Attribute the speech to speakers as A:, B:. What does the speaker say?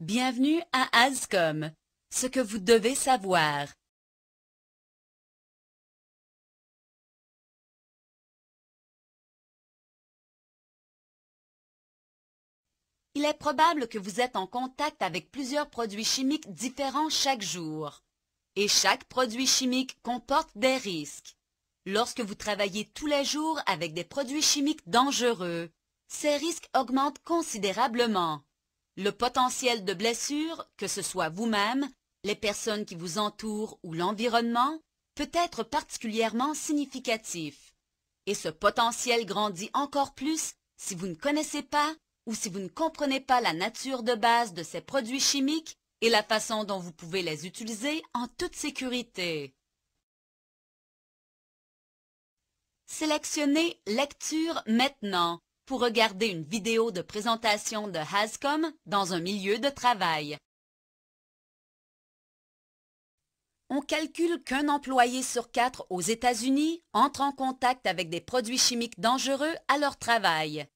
A: Bienvenue à Ascom. Ce que vous devez savoir. Il est probable que vous êtes en contact avec plusieurs produits chimiques différents chaque jour. Et chaque produit chimique comporte des risques. Lorsque vous travaillez tous les jours avec des produits chimiques dangereux, ces risques augmentent considérablement le potentiel de blessure, que ce soit vous-même, les personnes qui vous entourent ou l'environnement, peut être particulièrement significatif. Et ce potentiel grandit encore plus si vous ne connaissez pas ou si vous ne comprenez pas la nature de base de ces produits chimiques et la façon dont vous pouvez les utiliser en toute sécurité. Sélectionnez Lecture maintenant pour regarder une vidéo de présentation de Hascom dans un milieu de travail. On calcule qu'un employé sur quatre aux États-Unis entre en contact avec des produits chimiques dangereux à leur travail.